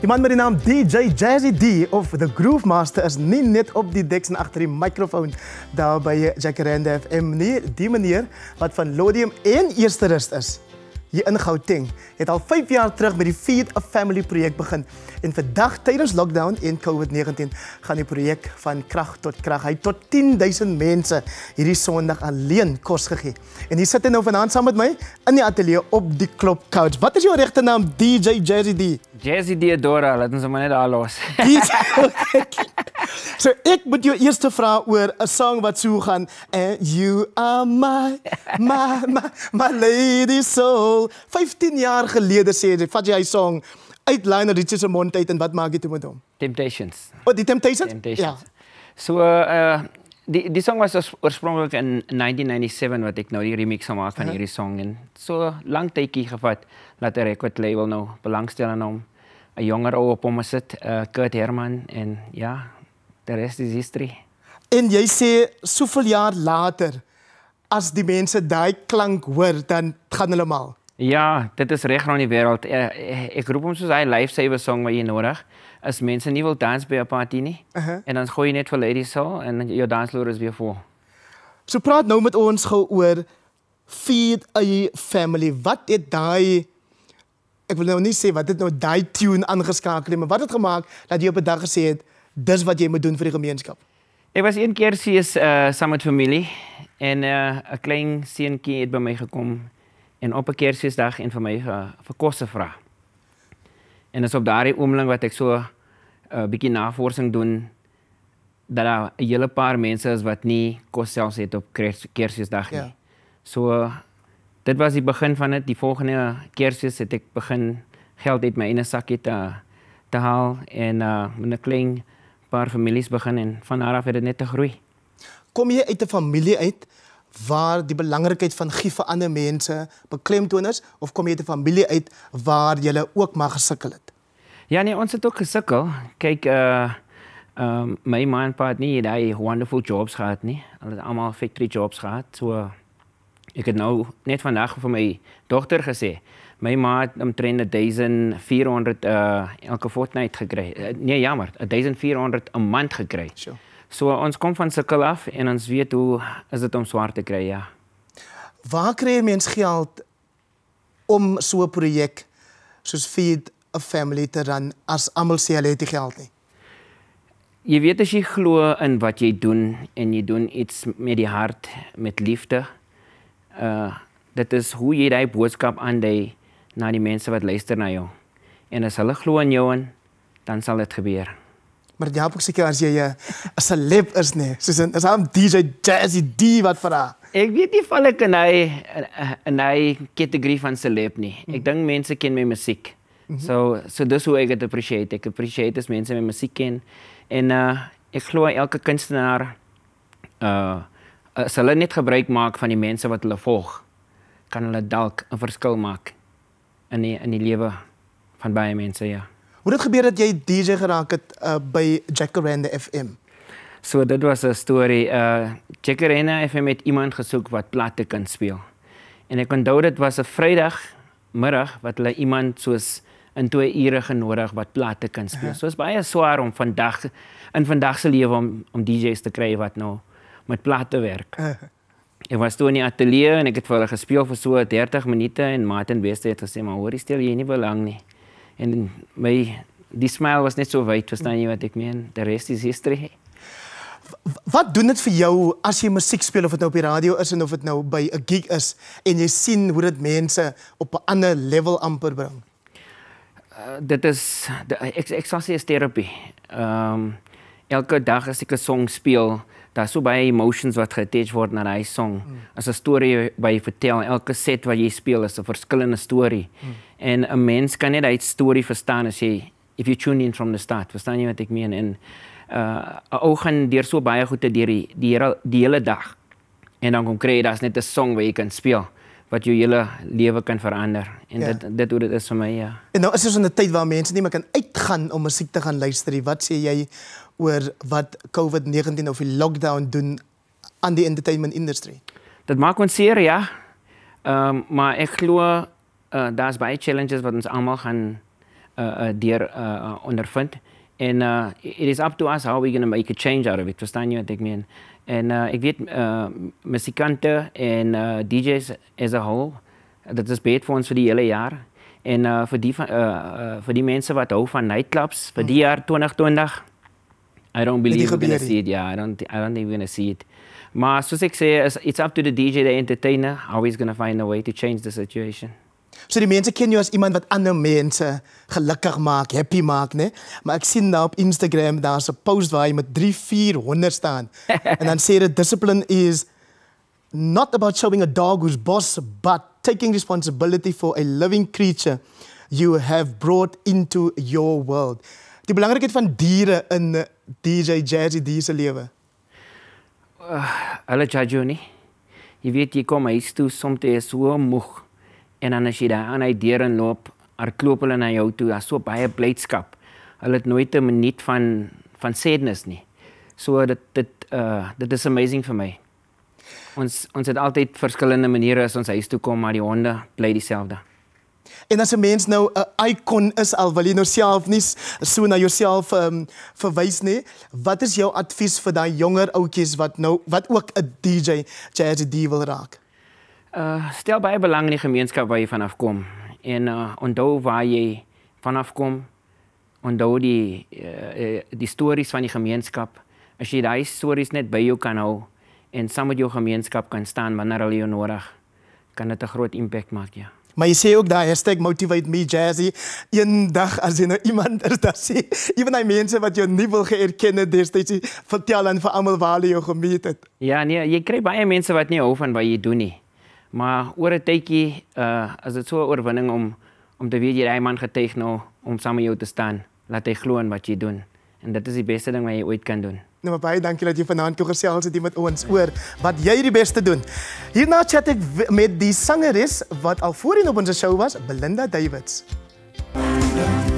Die man met de naam DJ Jazzy D of The Groove Master is niet net op die deks achter die microfoon daar bij Jacaranda FM. Nee, die manier wat van Lodium één eerste rust is. hier in Gauteng het al 5 jaar terug met die Feed a Family projek begin en vandag tydens lockdown en COVID-19 gaan die projek van krag tot krag. Hy tot 10000 mense hierdie Sondag alleen kos gegee. En hier sit hy nou vanaand saam met my in die ateljee op die klop couch. Wat is jou regte naam? DJ Jazzy D. Jazzy D Adora, laat ons hom net daar los. DJ so ek moet jou eerste vra oor 'n sang wat so gaan and you are my my my, my lady soul 15 jaar gelede sê jy vat jy hy sang uit Lionel Richie se mond uit en wat maak jy toe met hom Temptations Oh die Temptations, temptations. Ja So uh die die song was oorspronklik in 1997 wat ek nou die remix gemaak van hierdie song en so lank tydjie gevat dat 'n record label nou belangstel aan hom 'n jonger ou op hom sit uh, eh, Kurt Herman en ja The rest is history. En jy sê soveel jaar later as die mense daai klank hoor, dan gaan hulle mal. Ja, dit is reg rond die wêreld. Ek, eh, ek, eh, ek roep hom soos hy life saver song wat jy nodig. As mense nie wil dans by 'n party nie, uh -huh. en dan gooi jy net vir ladies so en jou dansloer is weer vol. So praat nou met ons gou oor feed a family. Wat het daai ek wil nou nie sê wat dit nou daai tune aangeskakel het, maar wat het gemaak dat jy op 'n dag gesê het, dis wat jy moet doen vir die gemeenskap. Ek was een keer sies uh eh, saam met familie en uh 'n klein seentjie het by my gekom en op 'n keer seesdag en eh, vir my uh, vir kos te vra. En dis op daardie oomblik wat ek so 'n uh, bietjie navorsing doen dat daar 'n hele paar mense is wat nie kos selfs het op Kersfeesdag nie. Ja. So dit was die begin van dit. Die volgende Kersfees het ek begin geld uit my ene sakkie te te haal en uh met 'n klein paar families begin en van daar af het dit net te groei. Kom jy uit 'n familie uit waar die belangrikheid van gif vir ander mense beklemtoon is of kom jy uit 'n familie uit waar jy ook maar gesukkel het? Ja nee, ons het ook gesukkel. Kyk uh Um, my ma en pa het nie daai wonderful jobs gehad nie. Hulle het almal factory jobs gehad. So ek het nou net vandag vir my dogter gesê, my ma het omtrent 1400 uh eh, elke fortnight gekry. Uh, nee, jammer, 1400 'n maand gekry. So. So ons kom van sukkel af en ons weet hoe is dit om swaar te kry, ja. Waar kry mens geld om so 'n projek soos feed a family te run as almal sê hulle het die geld nie? Jy weet as jy glo in wat jy doen en jy doen iets met die hart, met liefde. Uh dit is hoe jy daai boodskap aandei na die mense wat luister na jou. En as hulle glo in jou en dan sal dit gebeur. Maar jy hoop seker as jy eh, 'n celeb is nie, soos 'n is hom DJ Jazzy D wat vir haar. Ek weet nie van 'n kan hy 'n hy kategorie van celeb nie. Mhm. Ek dink mense ken my musiek. Mhm. So so dis hoe ek dit appreciate. Ek appreciate as mense my musiek ken. En uh ek glo elke kunstenaar uh eh, sal net gebruik maak van die mense wat hulle volg kan hulle dalk 'n verskil maak in die in die lewe van baie mense ja. Hoe het gebeur dat jy DJ geraak het uh, by Jacaranda FM? So dit was 'n storie. Uh Jacaranda FM het iemand gesoek wat platte kan speel. En ek onthou dit was 'n Vrydag middag wat hulle iemand soos in 2 ure genodig wat platte kan speel. So is baie swaar om vandag in vandag se lewe om om DJs te kry wat nou met platte werk. Uh -huh ek was toe in die ateljee en ek het vir hulle gespeel vir so 30 minute en Martin Weste het gesê maar hoor jy stel jy nie wel lang nie. En my die smile was net so wyd, verstaan jy wat ek meen? The rest is history. Wat doen dit vir jou as jy musiek speel of dit nou op die radio is en of dit nou by 'n gig is en jy sien hoe dit mense op 'n ander level amper bring? Uh, dit is ek ek sê is terapie. Ehm um, elke dag as ek 'n song speel, daar's so baie emotions wat getetch word na daai song. Mm. As 'n storie wat jy vertel, elke set wat jy speel is 'n verskillende storie. Mm. En 'n mens kan net uit storie verstaan as jy if you tune in from the start. Verstaan jy wat ek meen? En uh 'n oog gaan deur so baie goed te deur die die hele dag. En dan kom kry jy daar's net 'n song wat jy kan speel. Mm wat jou hele lewe kan verander en ja. dit dit hoe dit is vir my ja. En nou is ons in 'n tyd waar mense nie meer kan uitgaan om musiek te gaan luister nie. Wat sê jy oor wat COVID-19 of die lockdown doen aan die entertainment industry? Dit maak ons seer ja. Ehm um, maar ek glo uh, daar's baie challenges wat ons almal gaan uh, uh, deur uh, uh, ondervind. En uh, it is up to us how we're going to make a change out of it. Verstaan je wat ik meen? En uh, ik weet, uh, muzikanten en uh, DJ's as a whole, dat is beter voor ons voor die hele jaar. En uh, voor, die, voor uh, die mensen wat houden van nightclubs, voor die hmm. jaar 2020, I don't believe we're going see it. Yeah, I don't, I don't think we're going to see it. Maar zoals ik zei, it's up to the DJ, the entertainer, how he's going to find a way to change the situation. So die mense ken jou as iemand wat ander mense gelukkig maak, happy maak, né? Maar ek sien daar nou op Instagram daar's 'n post waar jy met 3400 staan. en dan sê dit discipline is not about showing a dog who's boss, but taking responsibility for a living creature you have brought into your world. Die belangrikheid van diere in DJ Jazzy Dee se lewe. Hallo uh, Chajuni. Jy weet jy kom hier toe soms te is so moeg. En dan as jy daar aan hy deur inloop, hardloop hulle na jou toe, daar's so baie blydskap. Hulle het nooit 'n minuut van van sadness nie. So dit dit uh dit is amazing vir my. Ons ons het altyd verskillende maniere as ons huis toe kom, maar die honde bly dieselfde. En as 'n mens nou 'n ikon is al wil jy nou self nie so na jouself um, verwys nie. Wat is jou advies vir daai jonger ouetjies wat nou wat ook 'n DJ, jazz DJ wil raak? uh stel baie belang in die gemeenskap waar jy vanaf kom en uh onthou waar jy vanaf kom onthou die uh, die stories van die gemeenskap as jy daai stories net by jou kan hou en saam met jou gemeenskap kan staan wanneer hulle jou nodig kan dit 'n groot impak maak ja Maar jy sê ook daai hashtag motivate me jazzy een dag as jy nou iemand is daar sê ewen daai mense wat jou nie wil geerken het destyds vertel aan vir almal waar hulle jou gemeet het. Ja nee, jy kry baie mense wat nie hou van wat jy doen nie. Maar oor 'n tydjie, uh eh, as dit so 'n oorwinning om om te weet jy ry man getuig nou om saam met jou te staan, laat hy glo in wat jy doen. En dit is die beste ding wat jy ooit kan doen. Nou maar baie dankie dat jy vanaand toe gesels het met ons oor wat jy die beste doen. Hierna chat ek met die sangeres wat al voorheen op ons show was, Belinda Davids. Belinda.